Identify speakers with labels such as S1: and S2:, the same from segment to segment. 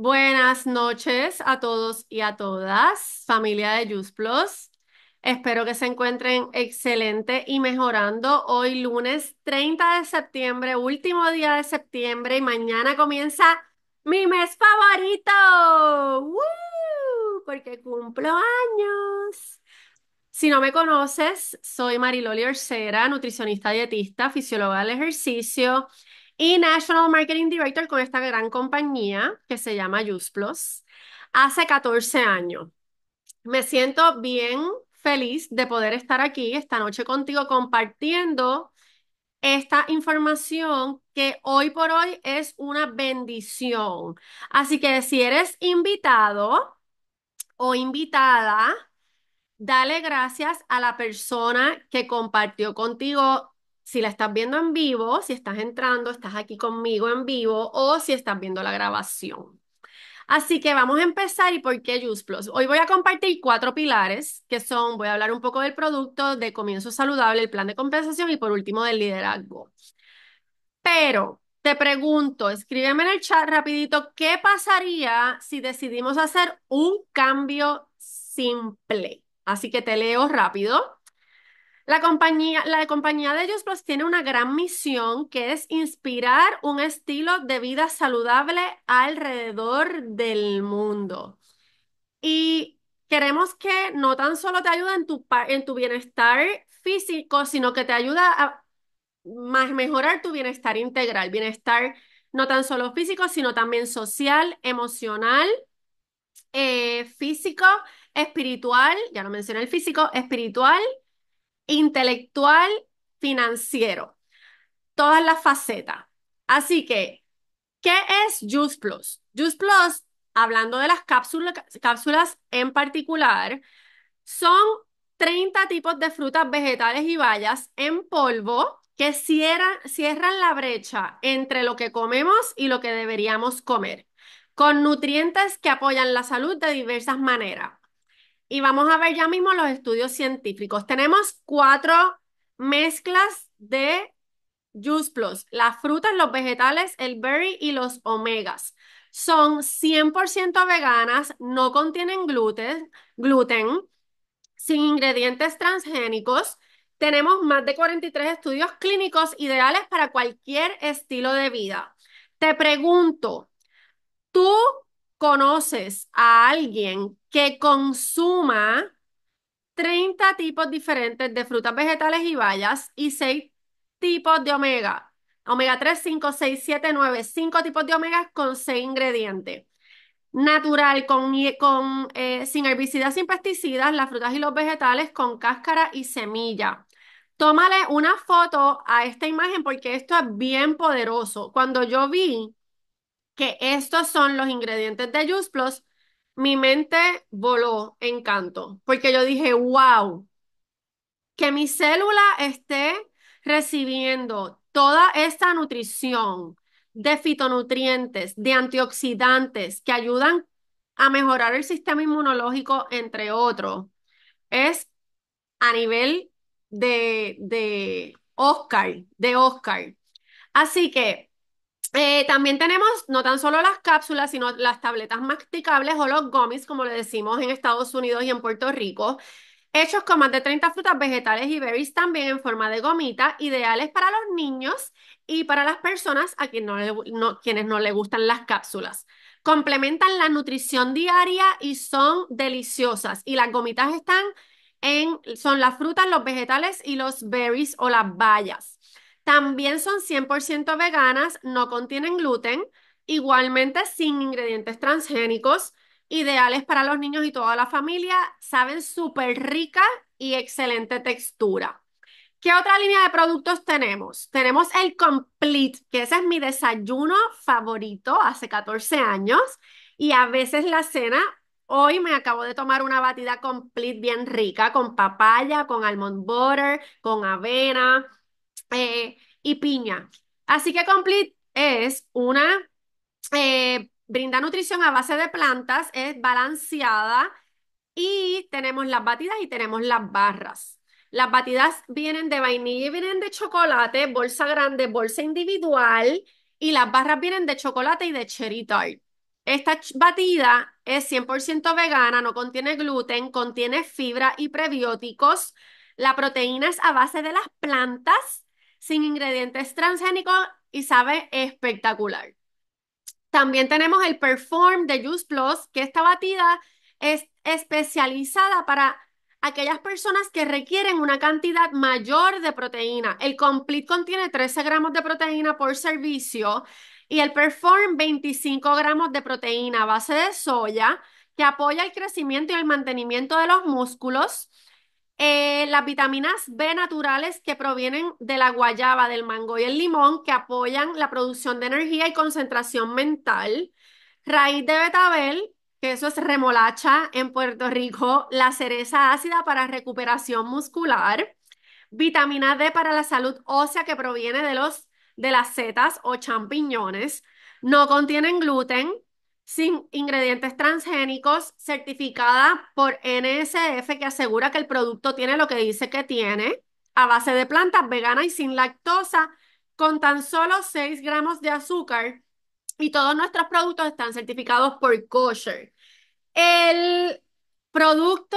S1: Buenas noches a todos y a todas, familia de Juice Plus. Espero que se encuentren excelente y mejorando. Hoy lunes 30 de septiembre, último día de septiembre y mañana comienza mi mes favorito. Porque cumplo años. Si no me conoces, soy Mariloli Orcera, nutricionista dietista, fisióloga del ejercicio y National Marketing Director con esta gran compañía que se llama Just Plus hace 14 años. Me siento bien feliz de poder estar aquí esta noche contigo compartiendo esta información que hoy por hoy es una bendición. Así que si eres invitado o invitada, dale gracias a la persona que compartió contigo si la estás viendo en vivo, si estás entrando, estás aquí conmigo en vivo o si estás viendo la grabación. Así que vamos a empezar y por qué Juice Plus. Hoy voy a compartir cuatro pilares que son, voy a hablar un poco del producto, de comienzo saludable, el plan de compensación y por último del liderazgo. Pero te pregunto, escríbeme en el chat rapidito, ¿qué pasaría si decidimos hacer un cambio simple? Así que te leo rápido. La compañía, la compañía de ellos Plus tiene una gran misión que es inspirar un estilo de vida saludable alrededor del mundo. Y queremos que no tan solo te ayude en tu, en tu bienestar físico, sino que te ayude a mejorar tu bienestar integral, bienestar no tan solo físico, sino también social, emocional, eh, físico, espiritual, ya lo mencioné el físico, espiritual intelectual, financiero, todas las facetas. Así que, ¿qué es Juice Plus? Juice Plus, hablando de las cápsulas en particular, son 30 tipos de frutas, vegetales y bayas en polvo que cierran, cierran la brecha entre lo que comemos y lo que deberíamos comer, con nutrientes que apoyan la salud de diversas maneras. Y vamos a ver ya mismo los estudios científicos. Tenemos cuatro mezclas de Juice Plus. Las frutas, los vegetales, el berry y los omegas. Son 100% veganas, no contienen gluten, gluten, sin ingredientes transgénicos. Tenemos más de 43 estudios clínicos ideales para cualquier estilo de vida. Te pregunto, conoces a alguien que consuma 30 tipos diferentes de frutas, vegetales y bayas y 6 tipos de omega. Omega 3, 5, 6, 7, 9, 5 tipos de omega con 6 ingredientes. Natural, con, con eh, sin herbicidas, sin pesticidas, las frutas y los vegetales con cáscara y semilla. Tómale una foto a esta imagen porque esto es bien poderoso. Cuando yo vi que estos son los ingredientes de Juice Plus, mi mente voló en canto, porque yo dije, wow, que mi célula esté recibiendo toda esta nutrición de fitonutrientes, de antioxidantes que ayudan a mejorar el sistema inmunológico, entre otros, es a nivel de, de Oscar, de Oscar. Así que eh, también tenemos no tan solo las cápsulas, sino las tabletas masticables o los gummies, como le decimos en Estados Unidos y en Puerto Rico, hechos con más de 30 frutas, vegetales y berries también en forma de gomita, ideales para los niños y para las personas a quienes no les gustan las cápsulas. Complementan la nutrición diaria y son deliciosas. Y las gomitas están en, son las frutas, los vegetales y los berries o las bayas. También son 100% veganas, no contienen gluten, igualmente sin ingredientes transgénicos, ideales para los niños y toda la familia, saben súper rica y excelente textura. ¿Qué otra línea de productos tenemos? Tenemos el Complete, que ese es mi desayuno favorito hace 14 años y a veces la cena. Hoy me acabo de tomar una batida Complete bien rica con papaya, con almond butter, con avena eh, y piña. Así que Complete es una, eh, brinda nutrición a base de plantas, es balanceada y tenemos las batidas y tenemos las barras. Las batidas vienen de vainilla y vienen de chocolate, bolsa grande, bolsa individual y las barras vienen de chocolate y de cherry tart. Esta batida es 100% vegana, no contiene gluten, contiene fibra y prebióticos. La proteína es a base de las plantas sin ingredientes transgénicos y sabe espectacular. También tenemos el Perform de Juice Plus, que esta batida es especializada para aquellas personas que requieren una cantidad mayor de proteína. El Complete contiene 13 gramos de proteína por servicio y el Perform 25 gramos de proteína a base de soya que apoya el crecimiento y el mantenimiento de los músculos eh, las vitaminas B naturales que provienen de la guayaba, del mango y el limón, que apoyan la producción de energía y concentración mental. Raíz de betabel, que eso es remolacha en Puerto Rico, la cereza ácida para recuperación muscular. Vitamina D para la salud ósea que proviene de, los, de las setas o champiñones. No contienen gluten, sin ingredientes transgénicos, certificada por NSF que asegura que el producto tiene lo que dice que tiene, a base de plantas vegana y sin lactosa, con tan solo 6 gramos de azúcar. Y todos nuestros productos están certificados por kosher. El producto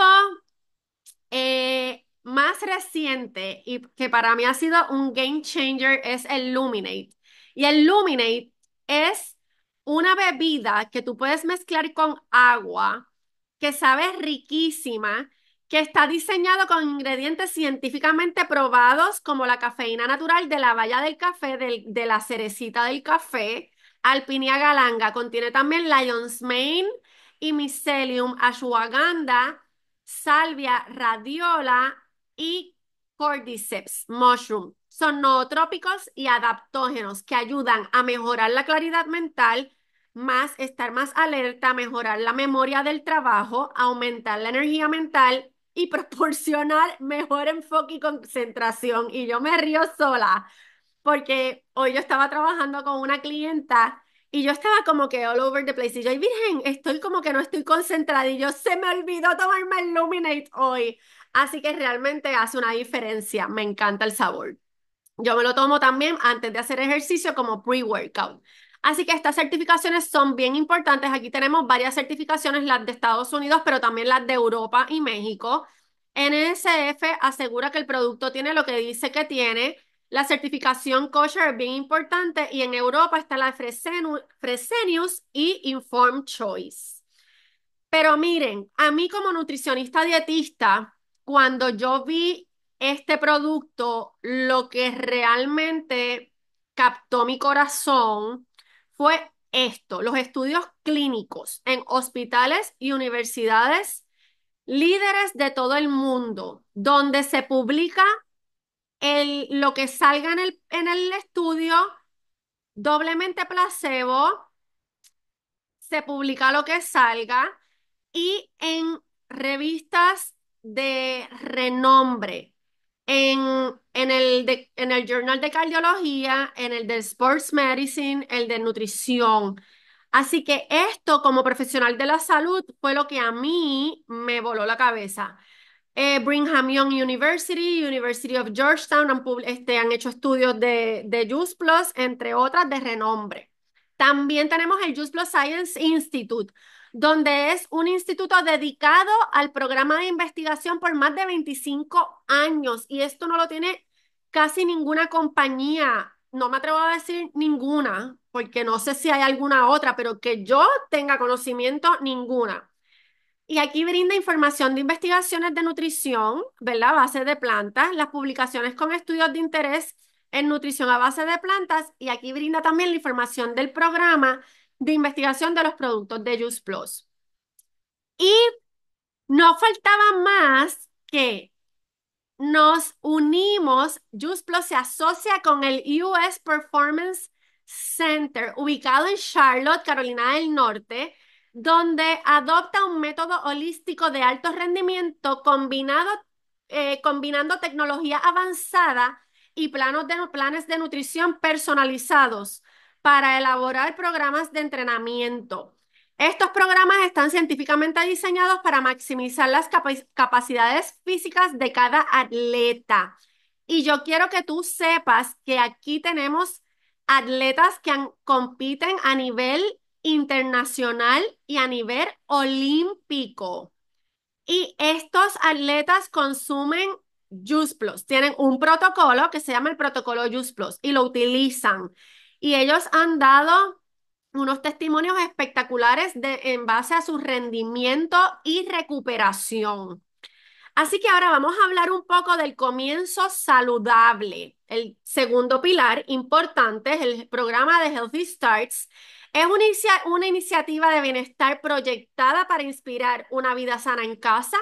S1: eh, más reciente y que para mí ha sido un game changer es el Luminate. Y el Luminate es una bebida que tú puedes mezclar con agua, que sabe riquísima, que está diseñado con ingredientes científicamente probados como la cafeína natural de la valla del café, del, de la cerecita del café, alpinia galanga, contiene también lion's mane y mycelium, ashwagandha, salvia, radiola y cordyceps, mushroom. Son nootrópicos y adaptógenos que ayudan a mejorar la claridad mental, más estar más alerta, mejorar la memoria del trabajo, aumentar la energía mental y proporcionar mejor enfoque y concentración. Y yo me río sola porque hoy yo estaba trabajando con una clienta y yo estaba como que all over the place. Y yo, virgen, estoy como que no estoy concentrada. Y yo, se me olvidó tomarme el Luminate hoy. Así que realmente hace una diferencia. Me encanta el sabor. Yo me lo tomo también antes de hacer ejercicio como pre-workout. Así que estas certificaciones son bien importantes. Aquí tenemos varias certificaciones, las de Estados Unidos, pero también las de Europa y México. NSF asegura que el producto tiene lo que dice que tiene. La certificación kosher es bien importante y en Europa está la Fresenius y Informed Choice. Pero miren, a mí como nutricionista dietista, cuando yo vi este producto, lo que realmente captó mi corazón fue esto, los estudios clínicos en hospitales y universidades líderes de todo el mundo, donde se publica lo que salga en el estudio, doblemente placebo, se publica lo que salga y en revistas de renombre, en, el Journal de Cardiología, en el de Sports Medicine, el de Nutrición. Así que esto como profesional de la salud fue lo que a mí me voló la cabeza. Eh, Brigham Young University, University of Georgetown han, este, han hecho estudios de, de Juice Plus, entre otras de renombre. También tenemos el Juice Plus Science Institute donde es un instituto dedicado al programa de investigación por más de 25 años y esto no lo tiene casi ninguna compañía, no me atrevo a decir ninguna, porque no sé si hay alguna otra, pero que yo tenga conocimiento, ninguna. Y aquí brinda información de investigaciones de nutrición, ¿verdad? Base de plantas, las publicaciones con estudios de interés en nutrición a base de plantas y aquí brinda también la información del programa de investigación de los productos de Juice Plus. Y no faltaba más que nos unimos, Juice Plus se asocia con el US Performance Center, ubicado en Charlotte, Carolina del Norte, donde adopta un método holístico de alto rendimiento combinado, eh, combinando tecnología avanzada y de, planes de nutrición personalizados para elaborar programas de entrenamiento. Estos programas están científicamente diseñados para maximizar las capacidades físicas de cada atleta. Y yo quiero que tú sepas que aquí tenemos atletas que compiten a nivel internacional y a nivel olímpico. Y estos atletas consumen Juice Plus. Tienen un protocolo que se llama el protocolo Juice Plus y lo utilizan. Y ellos han dado unos testimonios espectaculares en base a su rendimiento y recuperación. Así que ahora vamos a hablar un poco del comienzo saludable. El segundo pilar importante es el programa de Healthy Starts. Es una iniciativa de bienestar proyectada para inspirar una vida sana en casa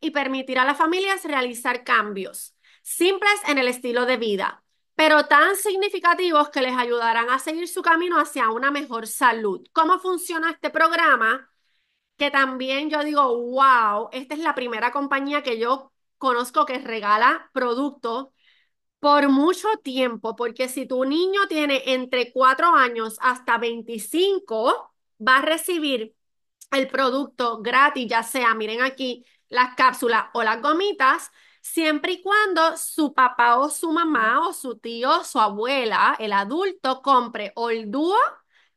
S1: y permitir a las familias realizar cambios simples en el estilo de vida, pero tan significativos que les ayudarán a seguir su camino hacia una mejor salud. ¿Cómo funciona este programa? Que también yo digo, wow, esta es la primera compañía que yo conozco que regala producto por mucho tiempo, porque si tu niño tiene entre 4 años hasta 25, va a recibir el producto gratis, ya sea, miren aquí, las cápsulas o las gomitas, siempre y cuando su papá o su mamá o su tío o su abuela, el adulto, compre o el dúo,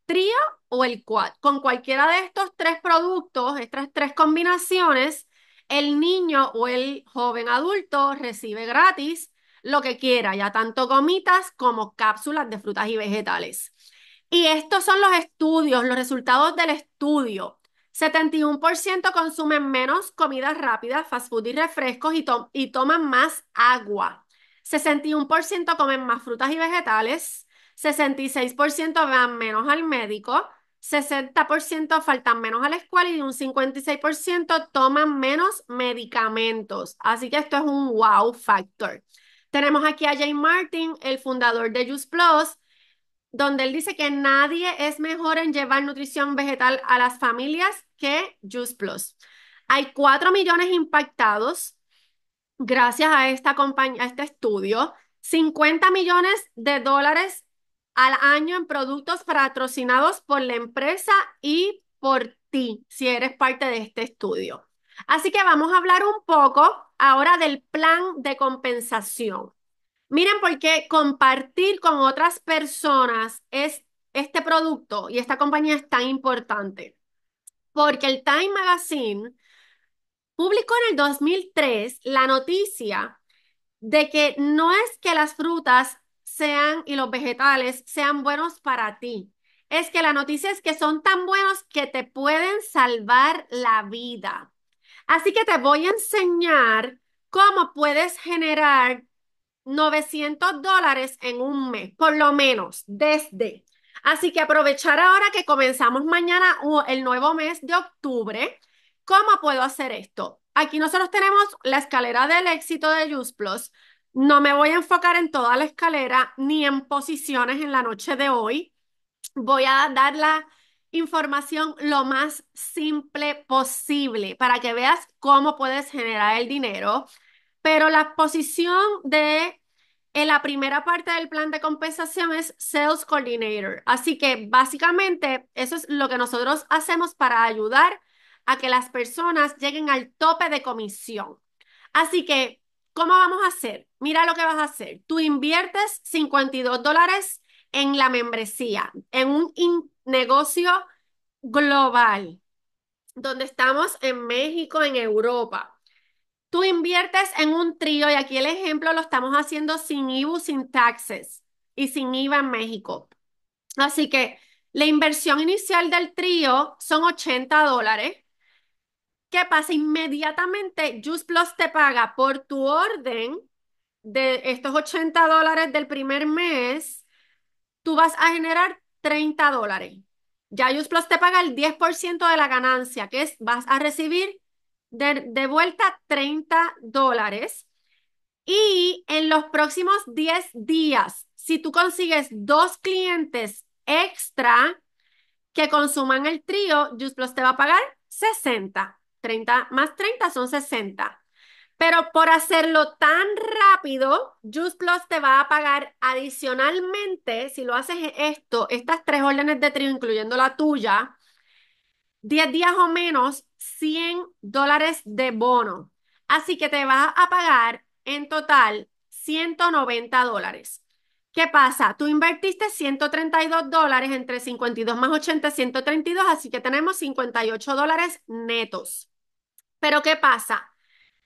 S1: trío o el quad. Con cualquiera de estos tres productos, estas tres combinaciones, el niño o el joven adulto recibe gratis lo que quiera, ya tanto gomitas como cápsulas de frutas y vegetales. Y estos son los estudios, los resultados del estudio. 71% consumen menos comidas rápidas, fast food y refrescos y, toman más agua. 61% comen más frutas y vegetales. 66% van menos al médico. 60% faltan menos a la escuela y un 56% toman menos medicamentos. Así que esto es un wow factor. Tenemos aquí a Jay Martin, el fundador de Juice Plus, donde él dice que nadie es mejor en llevar nutrición vegetal a las familias que Juice Plus. Hay 4 millones impactados gracias a, esta compañía, a este estudio, 50 millones de dólares al año en productos patrocinados por la empresa y por ti, si eres parte de este estudio. Así que vamos a hablar un poco ahora del plan de compensación. Miren, porque compartir con otras personas es este producto y esta compañía es tan importante. Porque el Time Magazine publicó en el 2003 la noticia de que no es que las frutas sean y los vegetales sean buenos para ti. Es que la noticia es que son tan buenos que te pueden salvar la vida. Así que te voy a enseñar cómo puedes generar 900 dólares en un mes, por lo menos, desde. Así que aprovechar ahora que comenzamos mañana el nuevo mes de octubre. ¿Cómo puedo hacer esto? Aquí nosotros tenemos la escalera del éxito de just Plus. No me voy a enfocar en toda la escalera ni en posiciones en la noche de hoy. Voy a dar la información lo más simple posible para que veas cómo puedes generar el dinero. Pero la posición de en la primera parte del plan de compensación es Sales Coordinator. Así que básicamente eso es lo que nosotros hacemos para ayudar a que las personas lleguen al tope de comisión. Así que, ¿cómo vamos a hacer? Mira lo que vas a hacer. Tú inviertes 52 dólares en la membresía, en un negocio global, donde estamos en México, en Europa. Tú inviertes en un trío y aquí el ejemplo lo estamos haciendo sin IBU, sin taxes y sin IVA en México. Así que la inversión inicial del trío son 80 dólares. ¿Qué pasa? Inmediatamente just Plus te paga por tu orden de estos 80 dólares del primer mes, tú vas a generar 30 dólares. Ya just Plus te paga el 10% de la ganancia, que es vas a recibir de, vuelta 30 dólares. Y en los próximos 10 días, si tú consigues dos clientes extra que consuman el trío, Just Plus te va a pagar 60. 30 más 30 son 60. Pero por hacerlo tan rápido, Just Plus te va a pagar adicionalmente, si lo haces esto, estas tres órdenes de trío, incluyendo la tuya, 10 días o menos 100 dólares de bono. Así que te vas a pagar en total 190 dólares. ¿Qué pasa? Tú invertiste 132 dólares entre 52 más 80, 132, así que tenemos 58 dólares netos. Pero ¿qué pasa?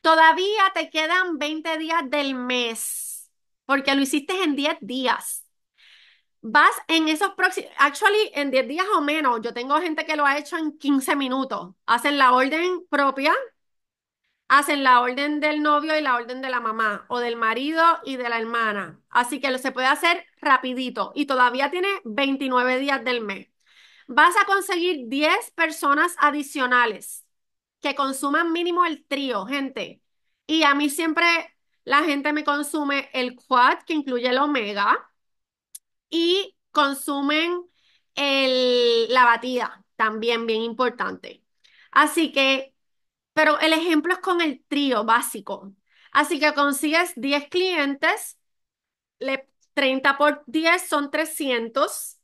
S1: Todavía te quedan 20 días del mes, porque lo hiciste en 10 días vas en esos próximos, actually en 10 días o menos, yo tengo gente que lo ha hecho en 15 minutos, hacen la orden propia, hacen la orden del novio y la orden de la mamá o del marido y de la hermana, así que lo se puede hacer rapidito y todavía tiene 29 días del mes. Vas a conseguir 10 personas adicionales que consuman mínimo el trío, gente. Y a mí siempre la gente me consume el quad que incluye el omega y consumen el, la batida, también bien importante. Así que, pero el ejemplo es con el trío básico. Así que consigues 10 clientes, le, 30 por 10 son 300.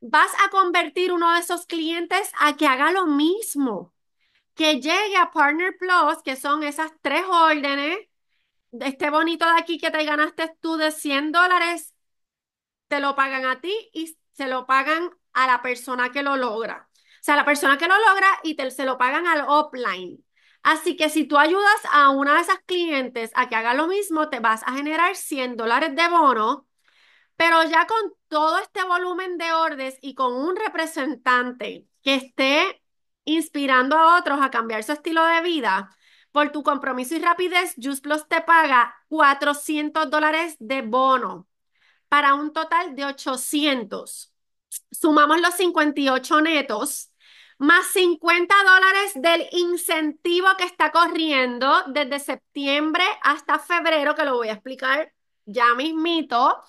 S1: Vas a convertir uno de esos clientes a que haga lo mismo, que llegue a Partner Plus, que son esas tres órdenes, este bonito de aquí que te ganaste tú de 100 dólares, te lo pagan a ti y se lo pagan a la persona que lo logra. O sea, la persona que lo logra y te, se lo pagan al offline. Así que si tú ayudas a una de esas clientes a que haga lo mismo, te vas a generar 100 dólares de bono, pero ya con todo este volumen de órdenes y con un representante que esté inspirando a otros a cambiar su estilo de vida, por tu compromiso y rapidez, Just Plus te paga 400 dólares de bono para un total de 800. Sumamos los 58 netos más 50 dólares del incentivo que está corriendo desde septiembre hasta febrero, que lo voy a explicar ya mismito.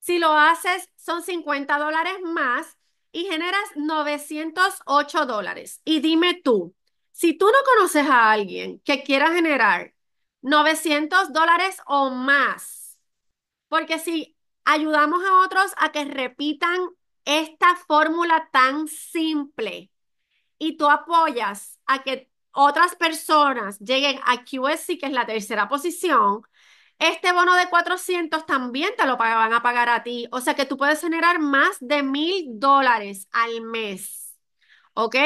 S1: Si lo haces, son 50 dólares más y generas 908 dólares. Y dime tú, si tú no conoces a alguien que quiera generar 900 dólares o más, porque si ayudamos a otros a que repitan esta fórmula tan simple y tú apoyas a que otras personas lleguen a QSC, que es la tercera posición, este bono de 400 también te lo van a pagar a ti. O sea que tú puedes generar más de mil dólares al mes. ¿Ok?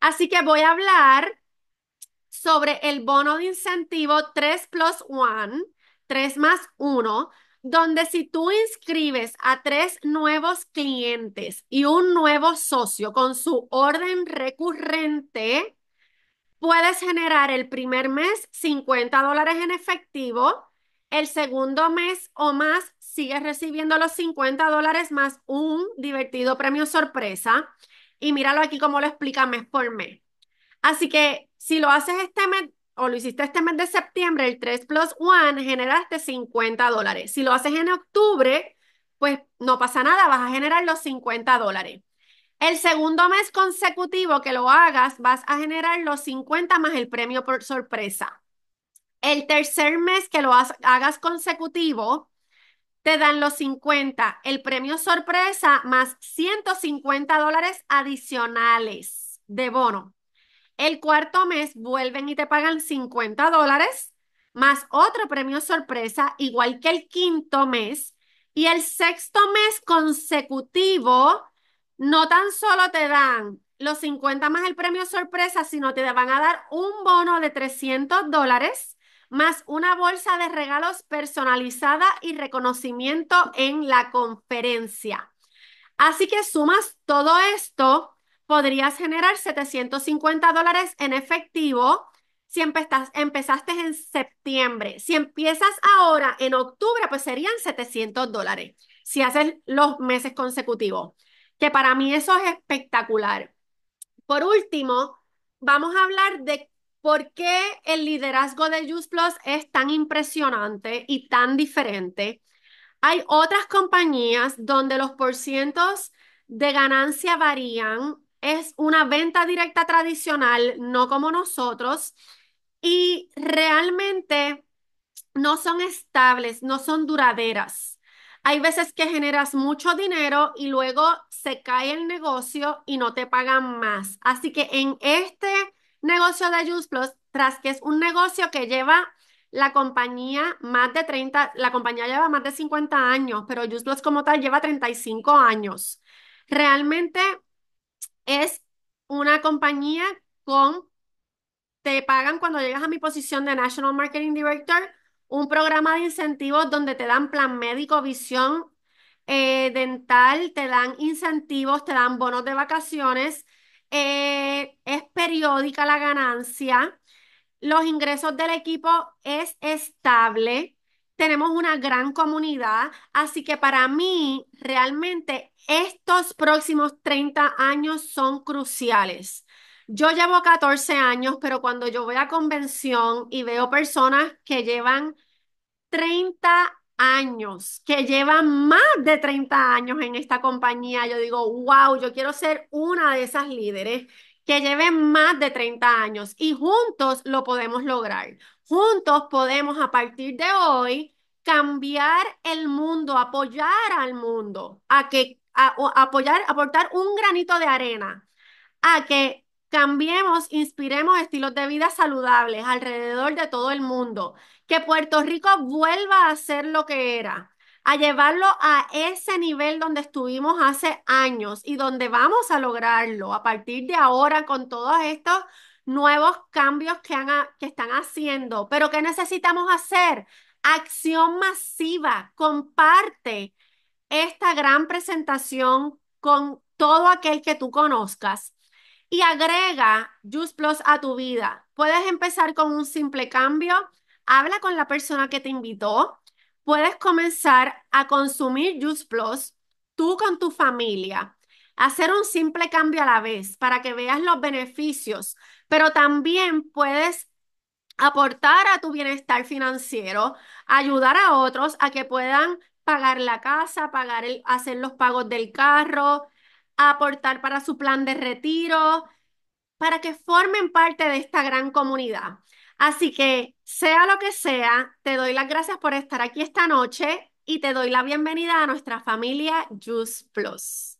S1: Así que voy a hablar sobre el bono de incentivo 3 plus 1, 3 más 1, donde si tú inscribes a tres nuevos clientes y un nuevo socio con su orden recurrente, puedes generar el primer mes 50 dólares en efectivo, el segundo mes o más sigues recibiendo los 50 dólares más un divertido premio sorpresa. Y míralo aquí como lo explica mes por mes. Así que si lo haces este mes, o lo hiciste este mes de septiembre, el 3 plus 1, generaste 50 dólares. Si lo haces en octubre, pues no pasa nada, vas a generar los 50 dólares. El segundo mes consecutivo que lo hagas, vas a generar los 50 más el premio por sorpresa. El tercer mes que lo hagas consecutivo, te dan los 50, el premio sorpresa más 150 dólares adicionales de bono. El cuarto mes vuelven y te pagan 50 dólares más otro premio sorpresa, igual que el quinto mes. Y el sexto mes consecutivo, no tan solo te dan los 50 más el premio sorpresa, sino te van a dar un bono de 300 dólares más una bolsa de regalos personalizada y reconocimiento en la conferencia. Así que sumas todo esto podrías generar 750 dólares en efectivo si empezaste en septiembre. Si empiezas ahora en octubre, pues serían 700 dólares si haces los meses consecutivos, que para mí eso es espectacular. Por último, vamos a hablar de por qué el liderazgo de Juice Plus es tan impresionante y tan diferente. Hay otras compañías donde los porcientos de ganancia varían es una venta directa tradicional, no como nosotros, y realmente no son estables, no son duraderas. Hay veces que generas mucho dinero y luego se cae el negocio y no te pagan más. Así que en este negocio de Just Plus, tras que es un negocio que lleva la compañía más de 30, la compañía lleva más de 50 años, pero Just Plus como tal lleva 35 años. Realmente es una compañía con, te pagan cuando llegas a mi posición de National Marketing Director, un programa de incentivos donde te dan plan médico, visión eh, dental, te dan incentivos, te dan bonos de vacaciones, eh, es periódica la ganancia, los ingresos del equipo es estable tenemos una gran comunidad, así que para mí realmente estos próximos 30 años son cruciales. Yo llevo 14 años, pero cuando yo voy a convención y veo personas que llevan 30 años, que llevan más de 30 años en esta compañía, yo digo, wow, yo quiero ser una de esas líderes que lleven más de 30 años y juntos lo podemos lograr. Juntos podemos a partir de hoy cambiar el mundo, apoyar al mundo, a que apoyar, aportar un granito de arena a que cambiemos, inspiremos estilos de vida saludables alrededor de todo el mundo, que Puerto Rico vuelva a ser lo que era, a llevarlo a ese nivel donde estuvimos hace años y donde vamos a lograrlo a partir de ahora con todos estos nuevos cambios que, están haciendo. Pero ¿qué necesitamos hacer? Acción masiva. Comparte esta gran presentación con todo aquel que tú conozcas y agrega Juice Plus a tu vida. Puedes empezar con un simple cambio. Habla con la persona que te invitó, puedes comenzar a consumir Juice Plus tú con tu familia. Hacer un simple cambio a la vez para que veas los beneficios, pero también puedes aportar a tu bienestar financiero, ayudar a otros a que puedan pagar la casa, pagar hacer los pagos del carro, aportar para su plan de retiro, para que formen parte de esta gran comunidad. Así que, sea lo que sea, te doy las gracias por estar aquí esta noche y te doy la bienvenida a nuestra familia Juice Plus.